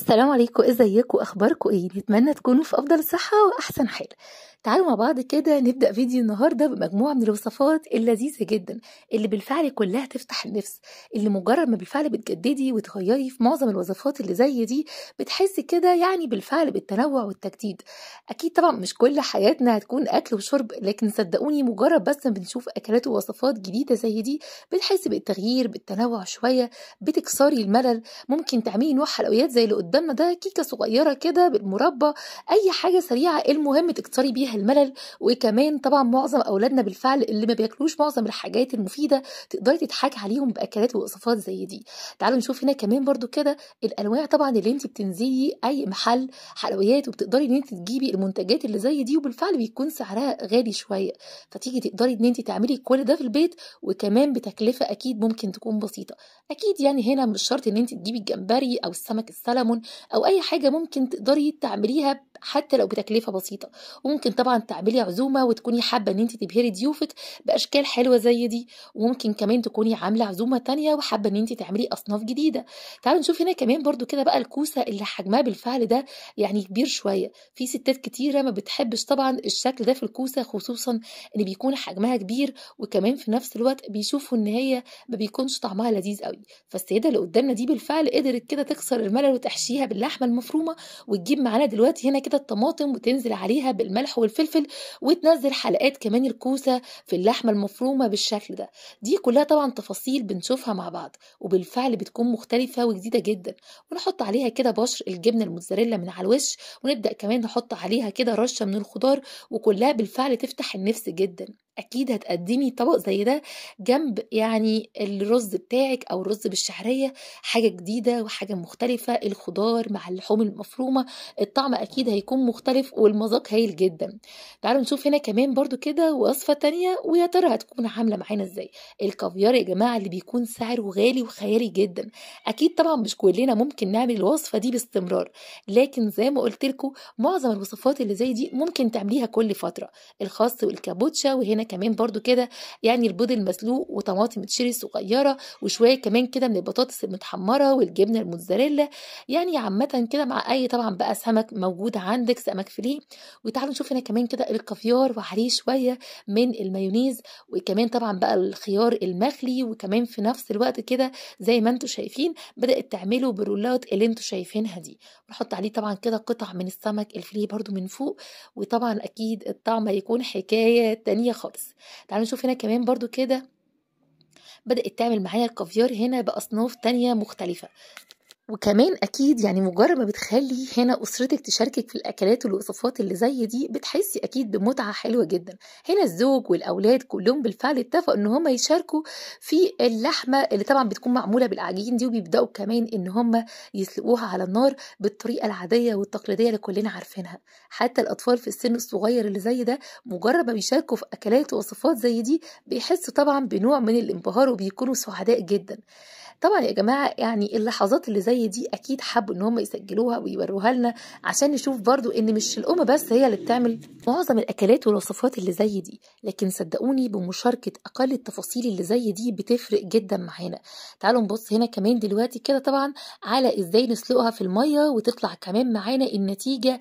السلام عليكم ازيكم اخباركم ايه نتمنى تكونوا في افضل صحه واحسن حال تعالوا مع بعض كده نبدا فيديو النهارده بمجموعه من الوصفات اللذيذه جدا اللي بالفعل كلها تفتح النفس اللي مجرد ما بالفعل بتجددي وتغيري في معظم الوصفات اللي زي دي بتحسي كده يعني بالفعل بالتنوع والتجديد اكيد طبعا مش كل حياتنا هتكون اكل وشرب لكن صدقوني مجرد بس ما بنشوف اكلات ووصفات جديده زي دي بتحسي بالتغيير بالتنوع شويه بتكسري الملل ممكن تعملي نوع حلويات زي اللي قدامنا ده كيكه صغيره كده بالمربى اي حاجه سريعه المهم تكسري بيها الملل وكمان طبعا معظم اولادنا بالفعل اللي ما بياكلوش معظم الحاجات المفيده تقدري تضحكي عليهم باكلات ووصفات زي دي تعالوا نشوف هنا كمان برده كده الانواع طبعا اللي انت بتنزلي اي محل حلويات وبتقدري ان انت تجيبي المنتجات اللي زي دي وبالفعل بيكون سعرها غالي شويه فتيجي تقدري ان انت تعملي كل ده في البيت وكمان بتكلفه اكيد ممكن تكون بسيطه اكيد يعني هنا مش شرط ان انت تجيبي الجمبري او السمك السلمون التعامل أو أي حاجة ممكن تقدري تعمليها حتى لو بتكلفه بسيطه وممكن طبعا تعملي عزومه وتكوني حابه ان انت تبهري ضيوفك باشكال حلوه زي دي وممكن كمان تكوني عامله عزومه تانية وحابه ان انت تعملي اصناف جديده تعالوا نشوف هنا كمان برضو كده بقى الكوسه اللي حجمها بالفعل ده يعني كبير شويه في ستات كتيره ما بتحبش طبعا الشكل ده في الكوسه خصوصا ان بيكون حجمها كبير وكمان في نفس الوقت بيشوفوا ان هي ما بيكونش طعمها لذيذ قوي فالسيده اللي قدامنا دي بالفعل قدرت كده تكسر الملل وتحشيها باللحمه المفرومه وتجيب معانا دلوقتي هنا كده كده الطماطم وتنزل عليها بالملح والفلفل وتنزل حلقات كمان الكوسة في اللحمة المفرومة بالشكل ده دي كلها طبعا تفاصيل بنشوفها مع بعض وبالفعل بتكون مختلفة وجديدة جدا ونحط عليها كده بشر الجبنة الموتزاريلا من على الوش ونبدأ كمان نحط عليها كده رشة من الخضار وكلها بالفعل تفتح النفس جدا اكيد هتقدمي طبق زي ده جنب يعني الرز بتاعك او الرز بالشعريه حاجه جديده وحاجه مختلفه الخضار مع اللحوم المفرومه الطعم اكيد هيكون مختلف والمذاق هايل جدا تعالوا نشوف هنا كمان برضو كده وصفه تانية ويا ترى هتكون عامله معانا ازاي الكافيار يا جماعه اللي بيكون سعره غالي وخيالي جدا اكيد طبعا مش كلنا ممكن نعمل الوصفه دي باستمرار لكن زي ما قلت لكم معظم الوصفات اللي زي دي ممكن تعمليها كل فتره الخاص والكابوتشا وهنا كمان برضو كده يعني البيض المسلوق وطماطم تشيري صغيره وشويه كمان كده من البطاطس المتحمره والجبنه الموتزاريلا يعني عامه كده مع اي طبعا بقى سمك موجود عندك سمك فيليه وتعالوا نشوف هنا كمان كده الكافيار وعليه شويه من المايونيز وكمان طبعا بقى الخيار المخلي وكمان في نفس الوقت كده زي ما انتم شايفين بدات تعملوا برولات اللي انتم شايفينها دي ونحط عليه طبعا كده قطع من السمك الفيليه برضو من فوق وطبعا اكيد الطعم هيكون حكايه تانية خالص خالص تعالوا نشوف هنا كمان برضو كده بدأت تعمل معايا الكافيار هنا بأصناف تانية مختلفة وكمان اكيد يعني مجرد ما بتخلي هنا اسرتك تشاركك في الاكلات والوصفات اللي زي دي بتحسي اكيد بمتعه حلوه جدا هنا الزوج والاولاد كلهم بالفعل اتفقوا ان هم يشاركوا في اللحمه اللي طبعا بتكون معموله بالعجين دي وبيبداوا كمان ان هم يسلقوها على النار بالطريقه العاديه والتقليديه اللي كلنا عارفينها حتى الاطفال في السن الصغير اللي زي ده مجرد ما بيشاركوا في اكلات ووصفات زي دي بيحسوا طبعا بنوع من الانبهار وبيكونوا سعداء جدا طبعا يا جماعه يعني اللحظات اللي زي دي اكيد حبوا ان هم يسجلوها ويوروها لنا عشان نشوف برضو ان مش الام بس هي اللي بتعمل معظم الاكلات والوصفات اللي زي دي لكن صدقوني بمشاركه اقل التفاصيل اللي زي دي بتفرق جدا معانا تعالوا نبص هنا كمان دلوقتي كده طبعا على ازاي نسلقها في الميه وتطلع كمان معانا النتيجه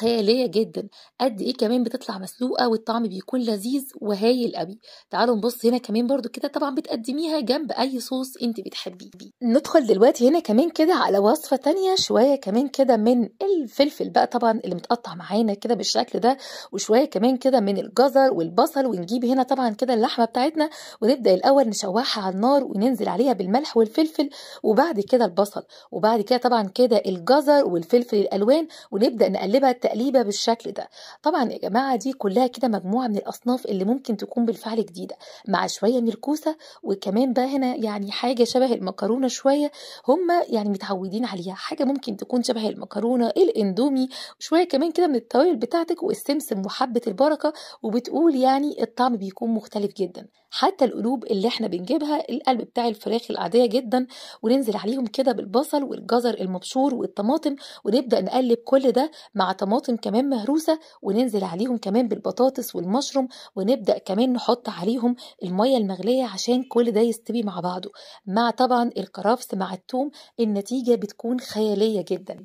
خياليه جدا قد ايه كمان بتطلع مسلوقه والطعم بيكون لذيذ وهايل قوي تعالوا نبص هنا كمان برضو كده طبعا بتقدميها جنب اي صوص انت بتحبيه بيه ندخل دلوقتي هنا كمان كده على وصفه تانية شويه كمان كده من الفلفل بقى طبعا اللي متقطع معانا كده بالشكل ده وشويه كمان كده من الجزر والبصل ونجيب هنا طبعا كده اللحمه بتاعتنا ونبدا الاول نشوحها على النار وننزل عليها بالملح والفلفل وبعد كده البصل وبعد كده طبعا كده الجزر والفلفل الالوان ونبدا نقلبها التقليبه بالشكل ده طبعا يا جماعه دي كلها كده مجموعه من الاصناف اللي ممكن تكون بالفعل جديده مع شويه من الكوسه وكمان بقى هنا يعني حاجه شبه المكرونه شويه هم يعني متعودين عليها حاجه ممكن تكون شبه المكرونه الاندومي وشويه كمان كده من التوابل بتاعتك والسمسم وحبه البركه وبتقول يعني الطعم بيكون مختلف جدا حتى القلوب اللي احنا بنجيبها القلب بتاع الفراخ العاديه جدا وننزل عليهم كده بالبصل والجزر المبشور والطماطم ونبدا نقلب كل ده مع طماطم كمان مهروسه وننزل عليهم كمان بالبطاطس والمشروم ونبدا كمان نحط عليهم الميه المغليه عشان كل ده يستوي مع بعضه مع طبعا الكرفس مع الثوم النتيجه بتكون خياليه جدا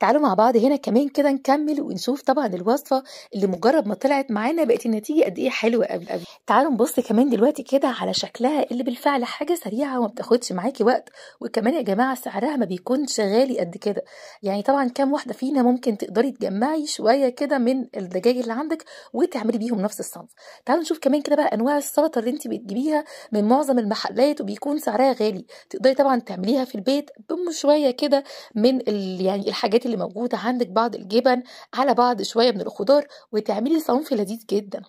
تعالوا مع بعض هنا كمان كده نكمل ونشوف طبعا الوصفه اللي مجرد ما طلعت معانا بقت النتيجه قد ايه حلوه قوي قوي تعالوا نبص كمان دلوقتي كده على شكلها اللي بالفعل حاجه سريعه وما بتاخدش معاكي وقت وكمان يا جماعه سعرها ما بيكونش غالي قد كده يعني طبعا كام واحده فينا ممكن تقدري تجمعي شويه كده من الدجاج اللي عندك وتعملي بيهم نفس الصنف تعالوا نشوف كمان كده بقى انواع السلطه اللي انت بتجيبيها من معظم المحلات وبيكون سعرها غالي تقدري طبعا تعمليها في البيت بم شويه كده من يعني الحاجات اللي موجوده عندك بعض الجبن على بعض شويه من الخضار وتعملي صنف لذيذ جدا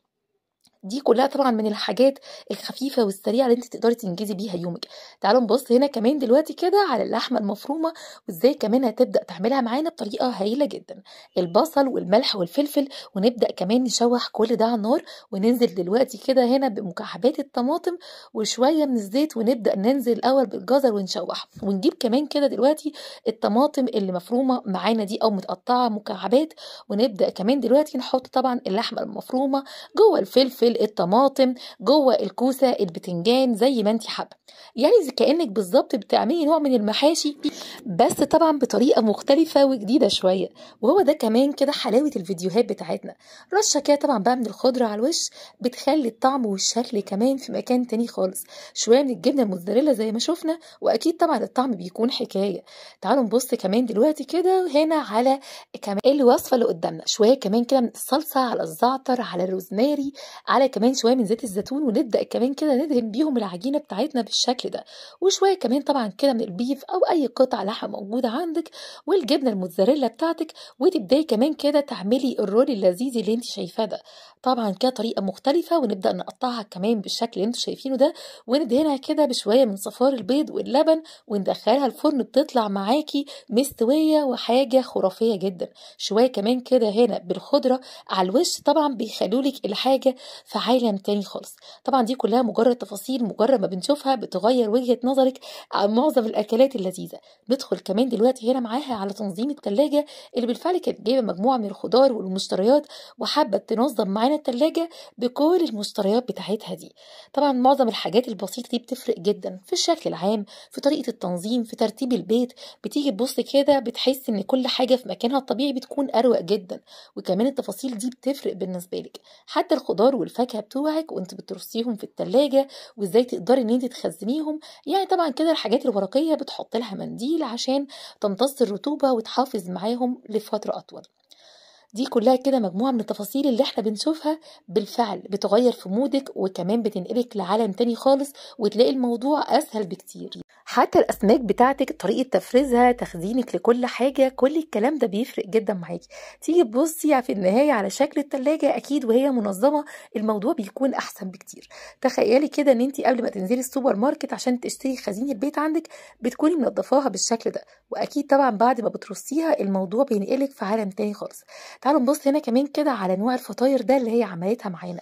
دي كلها طبعا من الحاجات الخفيفه والسريعه اللي انت تقدري تنجزي بيها يومك تعالوا نبص هنا كمان دلوقتي كده على اللحمه المفرومه وازاي كمان هتبدا تعملها معانا بطريقه هايله جدا البصل والملح والفلفل ونبدا كمان نشوح كل ده على النار وننزل دلوقتي كده هنا بمكعبات الطماطم وشويه من الزيت ونبدا ننزل الاول بالجزر ونشوح ونجيب كمان كده دلوقتي الطماطم اللي مفرومه معانا دي او متقطعه مكعبات ونبدا كمان دلوقتي نحط طبعا اللحمه المفرومه جوه الفلفل فلفل الطماطم جوه الكوسه البتنجان زي ما انت حابه يعني كانك بالظبط بتعملي نوع من المحاشي بس طبعا بطريقه مختلفه وجديده شويه وهو ده كمان كده حلاوه الفيديوهات بتاعتنا رشه كده طبعا بقى من الخضره على الوش بتخلي الطعم والشكل كمان في مكان تاني خالص شويه من الجبنه الموتزاريلا زي ما شفنا واكيد طبعا الطعم بيكون حكايه تعالوا نبص كمان دلوقتي كده هنا على كمان الوصفه اللي قدامنا شويه كمان كده من الصلصه على الزعتر على الروزماري على كمان شويه من زيت الزيتون ونبدا كمان كده ندهن بيهم العجينه بتاعتنا بالشكل ده وشويه كمان طبعا كده من البيف او اي قطع لحم موجوده عندك والجبنه الموتزاريلا بتاعتك وتبداي كمان كده تعملي الرول اللذيذ اللي انت شايفاه ده طبعا كده طريقه مختلفه ونبدا نقطعها كمان بالشكل اللي انتوا شايفينه ده وندهنها كده بشويه من صفار البيض واللبن وندخلها الفرن بتطلع معاكي مستويه وحاجه خرافيه جدا شويه كمان كده هنا بالخضره على الوش طبعا بيخلولك الحاجه في عالم تاني خالص طبعا دي كلها مجرد تفاصيل مجرد ما بنشوفها بتغير وجهه نظرك عن معظم الاكلات اللذيذه ندخل كمان دلوقتي هنا معاها على تنظيم التلاجة اللي بالفعل كانت جايبه مجموعه من الخضار والمشتريات وحابه تنظم معانا التلاجة بكل المشتريات بتاعتها دي طبعا معظم الحاجات البسيطه دي بتفرق جدا في الشكل العام في طريقه التنظيم في ترتيب البيت بتيجي تبص كده بتحس ان كل حاجه في مكانها الطبيعي بتكون اروق جدا وكمان التفاصيل دي بتفرق بالنسبه لك حتى الخضار والفاكهه الفاكهه بتوعك وانت بترصيهم في التلاجة وازاي تقدري ان انت تخزنيهم يعني طبعا كده الحاجات الورقيه بتحط لها منديل عشان تمتص الرطوبه وتحافظ معاهم لفتره اطول دي كلها كده مجموعة من التفاصيل اللي احنا بنشوفها بالفعل بتغير في مودك وكمان بتنقلك لعالم تاني خالص وتلاقي الموضوع أسهل بكتير حتى الأسماك بتاعتك طريقة تفريزها تخزينك لكل حاجة كل الكلام ده بيفرق جدا معاكي تيجي تبصي في النهاية على شكل التلاجة أكيد وهي منظمة الموضوع بيكون أحسن بكتير تخيلي كده إن أنت قبل ما تنزلي السوبر ماركت عشان تشتري خزين البيت عندك بتكوني منظفاها بالشكل ده وأكيد طبعا بعد ما بترصيها الموضوع بينقلك في عالم تاني خالص تعالوا نبص هنا كمان كده على نوع الفطاير ده اللي هي عملتها معانا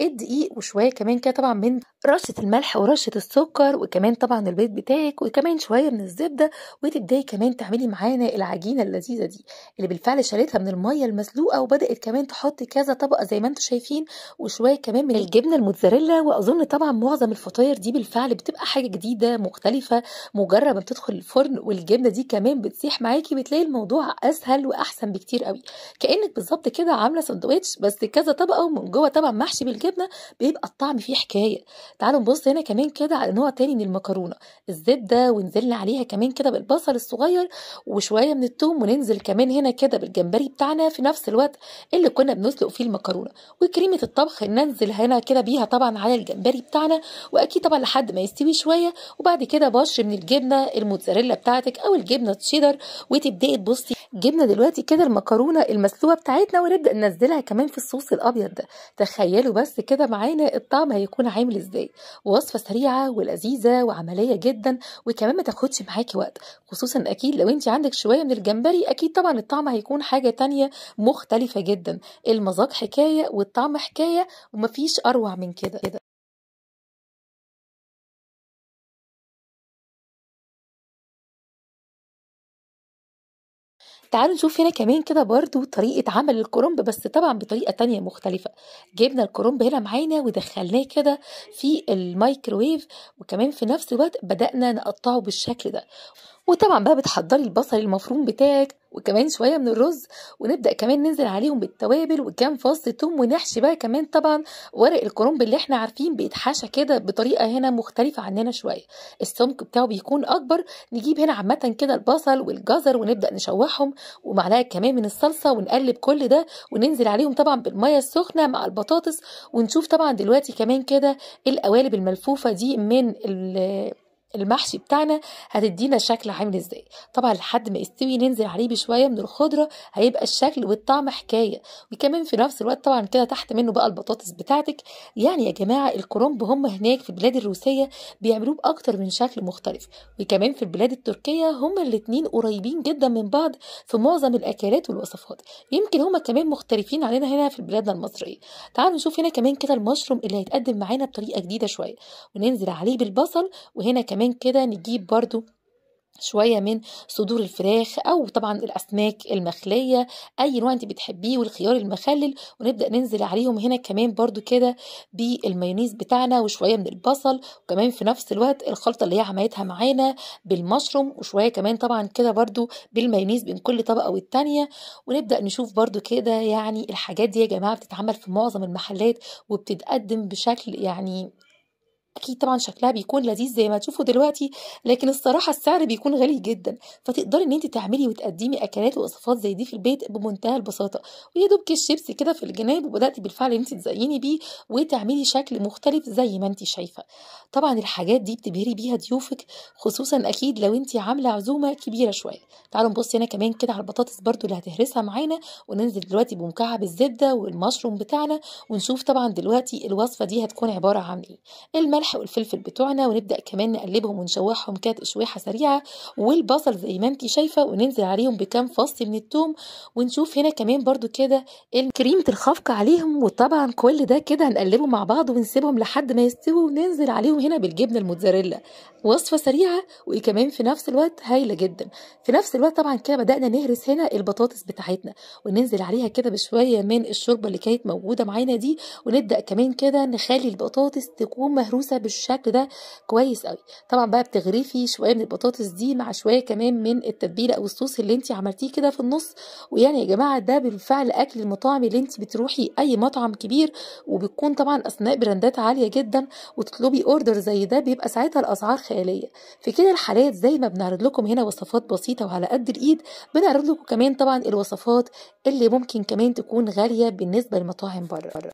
الدقيق وشويه كمان كده طبعا من رشه الملح ورشه السكر وكمان طبعا البيض بتاعك وكمان شويه من الزبده وتبداي كمان تعملي معانا العجينه اللذيذه دي اللي بالفعل شالتها من الميه المسلوقه وبدات كمان تحط كذا طبقه زي ما انتم شايفين وشويه كمان من الجبنه الموتزاريلا واظن طبعا معظم الفطاير دي بالفعل بتبقى حاجه جديده مختلفه مجرد ما بتدخل الفرن والجبنه دي كمان بتسيح معاكي بتلاقي الموضوع اسهل واحسن بكتير قوي كانك بالظبط كده عامله سندوتش بس كذا طبقه ومن جوه طبعا محشي بالجبنه الجبنه بيبقى الطعم فيه حكايه تعالوا نبص هنا كمان كده على نوع تاني من المكرونه الزبده ونزلنا عليها كمان كده بالبصل الصغير وشويه من الثوم وننزل كمان هنا كده بالجمبري بتاعنا في نفس الوقت اللي كنا بنسلق فيه المكرونه وكريمه الطبخ ننزل هنا كده بيها طبعا على الجمبري بتاعنا واكيد طبعا لحد ما يستوي شويه وبعد كده بشر من الجبنه الموتزاريلا بتاعتك او الجبنه تشيدر وتبداي تبصي جبنا دلوقتي كده المكرونه المسلوقه بتاعتنا ونبدا ننزلها كمان في الصوص الابيض ده تخيلوا بس بس كده معانا الطعم هيكون عامل ازاي وصفة سريعة ولذيذة وعملية جدا وكمان ما تاخدش معاكي وقت خصوصا اكيد لو انت عندك شوية من الجمبري اكيد طبعا الطعم هيكون حاجة تانية مختلفة جدا المذاق حكاية والطعم حكاية ومفيش اروع من كده تعالوا نشوف هنا كمان كده برضو طريقة عمل الكرنب بس طبعا بطريقة تانية مختلفة جبنا الكرنب هنا معانا ودخلناه كده في الميكروويف وكمان في نفس الوقت بدأنا نقطعه بالشكل ده وطبعا بقى بتحضري البصل المفروم بتاعك وكمان شويه من الرز ونبدا كمان ننزل عليهم بالتوابل وكام فص ثوم ونحشي بقى كمان طبعا ورق الكرنب اللي احنا عارفين بيتحشى كده بطريقه هنا مختلفه عننا شويه السمك بتاعه بيكون اكبر نجيب هنا عامه كده البصل والجزر ونبدا نشوحهم ومعلقه كمان من الصلصه ونقلب كل ده وننزل عليهم طبعا بالميه السخنه مع البطاطس ونشوف طبعا دلوقتي كمان كده القوالب الملفوفه دي من المحشي بتاعنا هتدينا شكل عامل ازاي طبعا لحد ما يستوي ننزل عليه بشويه من الخضره هيبقى الشكل والطعم حكايه وكمان في نفس الوقت طبعا كده تحت منه بقى البطاطس بتاعتك يعني يا جماعه الكرنب هم هناك في البلاد الروسيه بيعملوه باكتر من شكل مختلف وكمان في البلاد التركيه هما الاثنين قريبين جدا من بعض في معظم الاكلات والوصفات يمكن هما كمان مختلفين علينا هنا في بلادنا المصريه تعالوا نشوف هنا كمان كده المشروم اللي هيتقدم معانا بطريقه جديده شويه وننزل عليه بالبصل وهنا كمان كمان كده نجيب برضو شوية من صدور الفراخ أو طبعا الأسماك المخلية أي نوع أنت بتحبيه والخيار المخلل ونبدأ ننزل عليهم هنا كمان برضو كده بالمايونيز بتاعنا وشوية من البصل وكمان في نفس الوقت الخلطة اللي هي عملتها معانا بالمشروم وشوية كمان طبعا كده برضو بالمايونيز بين كل طبقة والتانية ونبدأ نشوف برضو كده يعني الحاجات دي يا جماعة بتتعمل في معظم المحلات وبتتقدم بشكل يعني اكيد طبعا شكلها بيكون لذيذ زي ما تشوفوا دلوقتي لكن الصراحه السعر بيكون غالي جدا فتقدري ان انت تعملي وتقدمي اكلات ووصفات زي دي في البيت بمنتهى البساطه ويا دوب كيس كده في الجناب وبداتي بالفعل ان انت تزيني بيه وتعملي شكل مختلف زي ما انت شايفه طبعا الحاجات دي بتبهري بيها ضيوفك خصوصا اكيد لو انت عامله عزومه كبيره شويه تعالوا نبص هنا كمان كده على البطاطس برده اللي هتهرسها معانا وننزل دلوقتي بمكعب الزبده والمشروم بتاعنا ونشوف طبعا دلوقتي الوصفه دي هتكون عباره عن ايه الملح الملح والفلفل بتوعنا ونبدا كمان نقلبهم ونشوحهم كده تشويحه سريعه والبصل زي ما انت شايفه وننزل عليهم بكام فص من الثوم ونشوف هنا كمان برده كده كريمه الخفق عليهم وطبعا كل ده كده هنقلبه مع بعض ونسيبهم لحد ما يستووا وننزل عليهم هنا بالجبنه الموتزاريلا وصفه سريعه وكمان في نفس الوقت هايله جدا في نفس الوقت طبعا كده بدانا نهرس هنا البطاطس بتاعتنا وننزل عليها كده بشويه من الشوربه اللي كانت موجوده معانا دي ونبدا كمان كده نخلي البطاطس تكون مهروسه البسه بالشكل ده كويس قوي طبعا بقى بتغرفي شويه من البطاطس دي مع شويه كمان من التتبيله او الصوص اللي انت عملتيه كده في النص ويعني يا جماعه ده بالفعل اكل المطاعم اللي انت بتروحي اي مطعم كبير وبتكون طبعا اسماء براندات عاليه جدا وتطلبي اوردر زي ده بيبقى ساعتها الاسعار خياليه في كده الحالات زي ما بنعرض لكم هنا وصفات بسيطه وعلى قد الايد بنعرض لكم كمان طبعا الوصفات اللي ممكن كمان تكون غاليه بالنسبه لمطاعم بره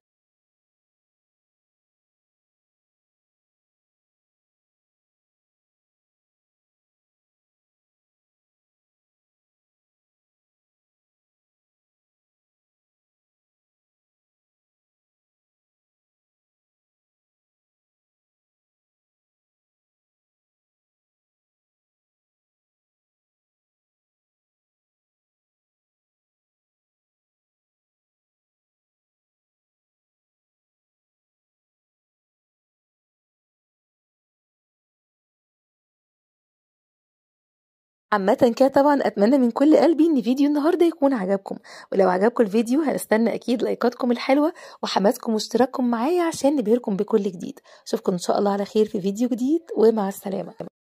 عامة كده طبعا اتمنى من كل قلبي ان فيديو النهارده يكون عجبكم ولو عجبكم الفيديو هنستنى اكيد لايكاتكم الحلوه وحماسكم واشتراككم معايا عشان نبهركم بكل جديد اشوفكم ان شاء الله على خير في فيديو جديد ومع السلامه